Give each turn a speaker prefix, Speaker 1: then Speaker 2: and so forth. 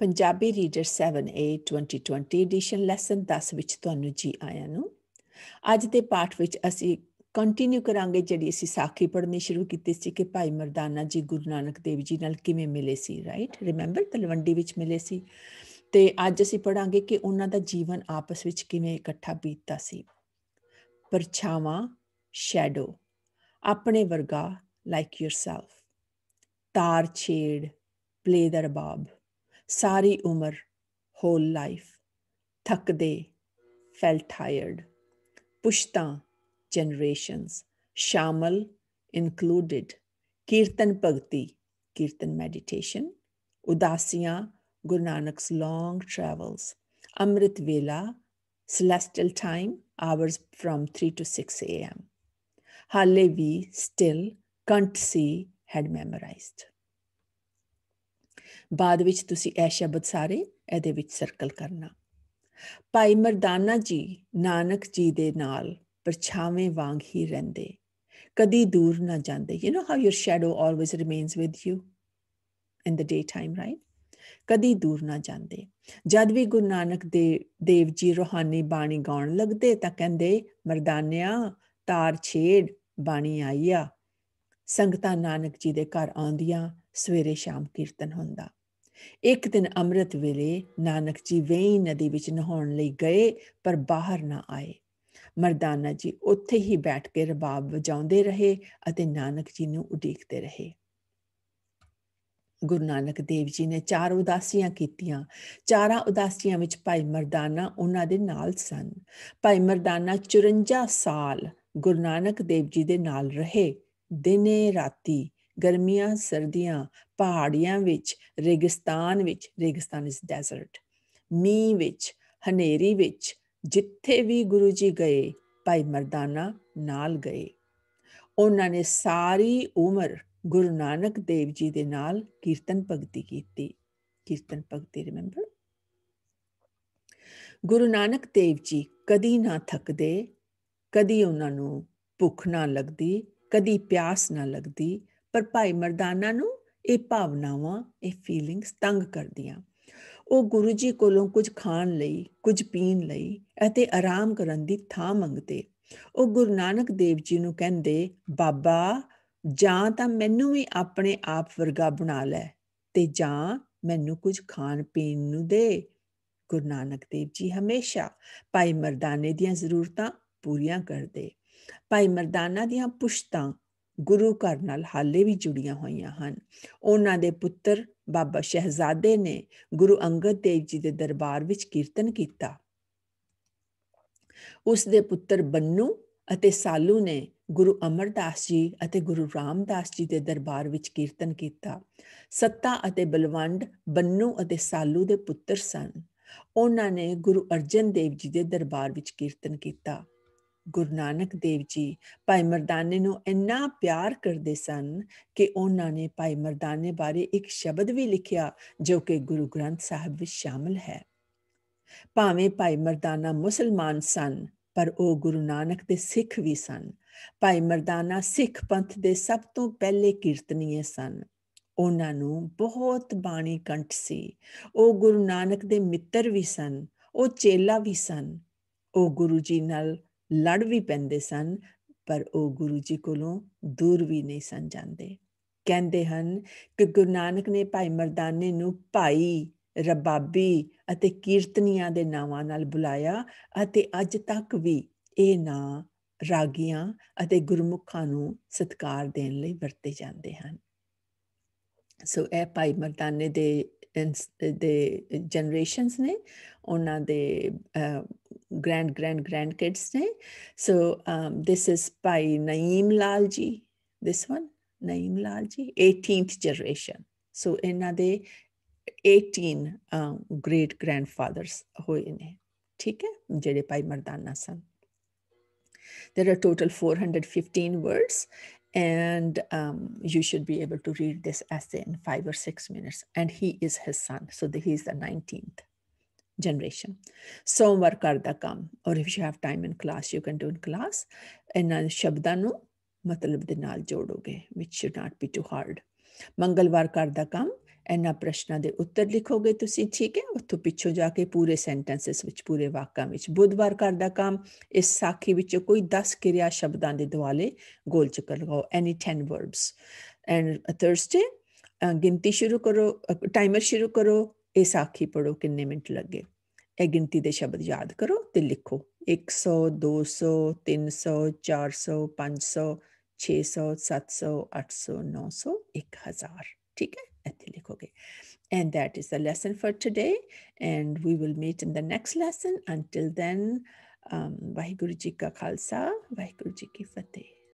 Speaker 1: Punjabi reader 7A 2020 edition lesson 10 ਵਿੱਚ ਤੁਹਾਨੂੰ ਜੀ ਆਇਆਂ ਨੂੰ ਅੱਜ ਦੇ ਪਾਠ ਵਿੱਚ ਅਸੀਂ ਕੰਟੀਨਿਊ ਕਰਾਂਗੇ ਜਿਹੜੀ ਅਸੀਂ ਸਾਖੀ ਪੜ੍ਹਨੀ ਸ਼ੁਰੂ ਕੀਤੀ ਸੀ ਕਿ ਭਾਈ ਮਰਦਾਨਾ ਜੀ ਗੁਰੂ ਨਾਨਕ ਦੇਵ ਜੀ ਨਾਲ ਕਿਵੇਂ ਮਿਲੇ ਸੀ ਰਾਈਟ ਰਿਮੈਂਬਰ ਤਲਵੰਡੀ ਵਿੱਚ ਮਿਲੇ ਸੀ ਤੇ ਅੱਜ ਅਸੀਂ ਪੜਾਂਗੇ ਕਿ ਉਹਨਾਂ ਦਾ ਜੀਵਨ ਆਪਸ ਵਿੱਚ ਕਿਵੇਂ ਇਕੱਠਾ ਬੀਤਦਾ ਸੀ ਪਰਛਾਵਾਂ ਸ਼ੈਡੋ ਆਪਣੇ ਵਰਗਾ ਲਾਈਕ ਯੂਰਸੈਲਫ ਤਾਰ ਛੇੜ ਪਲੇ ਦਰਬਾਬ सारी उम्र होल लाइफ थकदे फेल टायर्ड पुश्ता generations shamal included kirtan bhakti kirtan meditation udasiyan guru nanak's long travels amrit vela celestial time hours from 3 to 6 a.m. Halevi still can't see had memorized. ਬਾਅਦ ਵਿੱਚ ਤੁਸੀਂ ਇਹ ਸ਼ਬਦ ਸਾਰੇ ਇਹਦੇ ਵਿੱਚ ਸਰਕਲ ਕਰਨਾ ਭਾਈ ਮਰਦਾਨਾ ਜੀ ਨਾਨਕ ਜੀ ਦੇ ਨਾਲ ਪਰਛਾਵੇਂ ਵਾਂਗ ਹੀ ਰਹਿੰਦੇ ਕਦੀ ਦੂਰ ਨਾ ਜਾਂਦੇ you know how your shadow always remains with you in the day time right ਕਦੀ ਦੂਰ ਨਾ ਜਾਂਦੇ ਜਦ ਵੀ ਗੁਰੂ ਨਾਨਕ ਦੇ ਦੇਵ ਜੀ ਰੋਹਾਨੀ ਬਾਣੀ ਗਾਉਣ ਲੱਗਦੇ ਤਾਂ ਕਹਿੰਦੇ ਮਰਦਾਨਿਆ ਤਾਰ ਛੇੜ ਬਾਣੀ ਆਈਆ ਸੰਗਤਾਂ ਨਾਨਕ ਜੀ ਦੇ ਘਰ ਆਉਂਦੀਆਂ ਸਵੇਰੇ ਸ਼ਾਮ ਕੀਰਤਨ ਹੁੰਦਾ ਇੱਕ ਦਿਨ ਅੰਮ੍ਰਿਤ ਵੇਲੇ ਨਾਨਕ ਜੀ ਵੇਈ ਨਦੀ ਵਿੱਚ ਨਹਾਉਣ ਲਈ ਗਏ ਪਰ ਬਾਹਰ ਨਾ ਆਏ ਮਰਦਾਨਾ ਜੀ ਉੱਥੇ ਹੀ ਬੈਠ ਕੇ ਰਬਾਬ ਵਜਾਉਂਦੇ ਰਹੇ ਅਤੇ ਨਾਨਕ ਜੀ ਨੂੰ ਉਡੀਕਦੇ ਰਹੇ ਗੁਰੂ ਨਾਨਕ ਦੇਵ ਜੀ ਨੇ ਚਾਰ ਉਦਾਸੀਆਂ ਕੀਤੀਆਂ ਚਾਰਾਂ ਉਦਾਸੀਆਂ ਵਿੱਚ ਭਾਈ ਮਰਦਾਨਾ ਉਹਨਾਂ ਦੇ ਨਾਲ ਸਨ ਭਾਈ ਮਰਦਾਨਾ 54 ਸਾਲ ਗੁਰੂ ਨਾਨਕ ਦੇਵ ਜੀ ਦੇ ਨਾਲ ਰਹੇ ਦਿਨੇ ਰਾਤੀ ਗਰਮੀਆਂ ਸਰਦੀਆਂ ਪਹਾੜੀਆਂ ਵਿੱਚ ਰੇਗਿਸਤਾਨ ਵਿੱਚ ਰੇਗਿਸਤਾਨ ਇਸ ਡੈਜ਼ਰਟ ਮੀ ਵਿੱਚ ਹਨੇਰੀ ਵਿੱਚ ਜਿੱਥੇ ਵੀ ਗੁਰੂ ਜੀ ਗਏ ਭਾਈ ਮਰਦਾਨਾ ਨਾਲ ਗਏ ਉਹਨਾਂ ਨੇ ਸਾਰੀ ਉਮਰ ਗੁਰੂ ਨਾਨਕ ਦੇਵ ਜੀ ਦੇ ਨਾਲ ਕੀਰਤਨ ਭਗਤੀ ਕੀਤੀ ਕੀਰਤਨ ਭਗਤੀ ਰਿਮੈਂਬਰ ਗੁਰੂ ਨਾਨਕ ਦੇਵ ਜੀ ਕਦੀ ਨਾ ਥੱਕਦੇ ਕਦੀ ਉਹਨਾਂ ਨੂੰ ਭੁੱਖ ਨਾ ਲੱਗਦੀ ਕਦੀ ਪਿਆਸ ਨਾ ਲੱਗਦੀ ਪਰ ਭਾਈ ਮਰਦਾਨਾ ਨੂੰ ਇਹ ਭਾਵਨਾਵਾਂ ਇਹ ਫੀਲਿੰਗਸ ਤੰਗ ਕਰਦੀਆਂ ਉਹ ਗੁਰੂ ਜੀ ਕੋਲੋਂ ਕੁਝ ਖਾਣ ਲਈ ਕੁਝ ਪੀਣ ਲਈ ਅਤੇ ਆਰਾਮ ਕਰਨ ਦੀ ਥਾਂ ਮੰਗਦੇ ਉਹ ਗੁਰੂ ਨਾਨਕ ਦੇਵ ਜੀ ਨੂੰ ਕਹਿੰਦੇ ਬਾਬਾ ਜਾਂ ਤਾਂ ਮੈਨੂੰ ਵੀ ਆਪਣੇ ਆਪ ਵਰਗਾ ਬਣਾ ਲੈ ਤੇ ਜਾਂ ਮੈਨੂੰ ਕੁਝ ਖਾਣ ਪੀਣ ਨੂੰ ਦੇ ਗੁਰੂ ਨਾਨਕ ਦੇਵ ਜੀ ਹਮੇਸ਼ਾ ਭਾਈ ਮਰਦਾਨੇ ਦੀਆਂ ਜ਼ਰੂਰਤਾਂ ਪੂਰੀਆਂ ਕਰਦੇ ਭਾਈ ਮਰਦਾਨਾ ਦੀਆਂ ਪੁਸ਼ਤਾਂ ਗੁਰੂ ਘਰ ਨਾਲ ਹਾਲੇ ਵੀ ਜੁੜੀਆਂ ਹੋਈਆਂ ਹਨ ਉਹਨਾਂ ਦੇ ਪੁੱਤਰ ਬਾਬਾ ਸ਼ਹਿਜ਼ਾਦੇ ਨੇ ਗੁਰੂ ਅੰਗਦ ਦੇਵ ਜੀ ਦੇ ਦਰਬਾਰ ਵਿੱਚ ਕੀਰਤਨ ਕੀਤਾ ਉਸ ਦੇ ਪੁੱਤਰ ਬੰਨੂ ਅਤੇ ਸਾਲੂ ਨੇ ਗੁਰੂ ਅਮਰਦਾਸ ਜੀ ਅਤੇ ਗੁਰੂ ਰਾਮਦਾਸ ਜੀ ਦੇ ਦਰਬਾਰ ਵਿੱਚ ਕੀਰਤਨ ਕੀਤਾ ਸੱਤਾ ਅਤੇ ਬਲਵੰਡ ਬੰਨੂ ਅਤੇ ਸਾਲੂ ਦੇ ਪੁੱਤਰ ਸਨ ਉਹਨਾਂ ਨੇ ਗੁਰੂ ਅਰਜਨ ਦੇਵ ਜੀ ਦੇ ਦਰਬਾਰ ਵਿੱਚ ਕੀਰਤਨ ਕੀਤਾ ਗੁਰੂ ਨਾਨਕ ਦੇਵ ਜੀ ਭਾਈ ਮਰਦਾਨੇ ਨੂੰ ਇੰਨਾ ਪਿਆਰ ਕਰਦੇ ਸਨ ਕਿ ਉਹਨਾਂ ਨੇ ਭਾਈ ਮਰਦਾਨੇ ਬਾਰੇ ਇੱਕ ਸ਼ਬਦ ਵੀ ਲਿਖਿਆ ਜੋ ਕਿ ਗੁਰੂ ਗ੍ਰੰਥ ਸਾਹਿਬ ਵਿੱਚ ਸ਼ਾਮਲ ਹੈ ਭਾਵੇਂ ਭਾਈ ਮਰਦਾਨਾ ਮੁਸਲਮਾਨ ਸਨ ਪਰ ਉਹ ਗੁਰੂ ਨਾਨਕ ਦੇ ਸਿੱਖ ਵੀ ਸਨ ਭਾਈ ਮਰਦਾਨਾ ਸਿੱਖ ਪੰਥ ਦੇ ਸਭ ਤੋਂ ਪਹਿਲੇ ਕੀਰਤਨੀਏ ਸਨ ਉਹਨਾਂ ਨੂੰ ਬਹੁਤ ਬਾਣੀ ਕੰਠ ਸੀ ਉਹ ਗੁਰੂ ਨਾਨਕ ਦੇ ਮਿੱਤਰ ਵੀ ਸਨ ਉਹ ਚੇਲਾ ਵੀ ਸਨ ਉਹ ਗੁਰੂ ਜੀ ਨਾਲ ਲੜ ਵੀ ਪੈਂਦੇ ਸਨ ਪਰ ਉਹ ਗੁਰੂ ਜੀ ਕੋਲੋਂ ਦੂਰ ਵੀ ਨਹੀਂ ਸਨ ਜਾਂਦੇ ਕਹਿੰਦੇ ਹਨ ਕਿ ਗੁਰੂ ਨਾਨਕ ਨੇ ਭਾਈ ਮਰਦਾਨੇ ਨੂੰ ਭਾਈ ਰਬਾਬੀ ਅਤੇ ਕੀਰਤਨੀਆਂ ਦੇ ਨਾਵਾਂ ਨਾਲ ਬੁਲਾਇਆ ਅਤੇ ਅੱਜ ਤੱਕ ਵੀ ਇਹ ਨਾਂ ਰਾਗੀਆਂ ਅਤੇ ਗੁਰਮੁਖਾਂ ਨੂੰ ਸਤਕਾਰ ਦੇਣ ਲਈ ਵਰਤੇ ਜਾਂਦੇ ਹਨ ਸੋ ਇਹ ਭਾਈ ਮਰਦਾਨੇ ਦੇ the eh, eh, generations ne ona the eh, grand grand grandkids ne so um, this is by naeem lalji this one naeem lalji 18th generation so another 18 um, great grandfathers hoye ne theek hai jede bhai mardana san there are total 415 words and um, you should be able to read this essay in five or six minutes. And he is his son, so the, he is the 19th generation. Somvar kam, or if you have time in class, you can do in class. And shabdanu matlab de naal jodoge, which should not be too hard. Mangalvar kam. ਇਹਨਾਂ ਪ੍ਰਸ਼ਨਾਂ ਦੇ ਉੱਤਰ ਲਿਖੋਗੇ ਤੁਸੀਂ ਠੀਕ ਹੈ ਉੱਥੋਂ ਪਿੱਛੋਂ ਜਾ ਕੇ ਪੂਰੇ ਸੈਂਟੈਂਸਸ ਵਿੱਚ ਪੂਰੇ ਵਾਕਾਂ ਵਿੱਚ ਬੁੱਧਵਾਰ ਕਰਦਾ ਦਾ ਕੰਮ ਇਸ ਸਾਖੀ ਵਿੱਚ ਕੋਈ 10 ਕਿਰਿਆ ਸ਼ਬਦਾਂ ਦੇ ਦੁਆਲੇ ਗੋਲ ਚੱਕਰ ਲਗਾਓ ਐਨੀ 10 ਵਰਬਸ ਐਂਡ ਥਰਸਡੇ ਗਿਣਤੀ ਸ਼ੁਰੂ ਕਰੋ ਟਾਈਮਰ ਸ਼ੁਰੂ ਕਰੋ ਇਹ ਸਾਖੀ ਪੜੋ ਕਿੰਨੇ ਮਿੰਟ ਲੱਗੇ ਇਹ ਗਿਣਤੀ ਦੇ ਸ਼ਬਦ ਯਾਦ ਕਰੋ ਤੇ ਲਿਖੋ 100 200 300 400 500 600 700 800 900 1000 ਠੀਕ ਹੈ And that is the lesson for today. And we will meet in the next lesson. Until then, um, Vaheguru Ji Ka Khalsa, Vaheguru Ji Ki Fateh.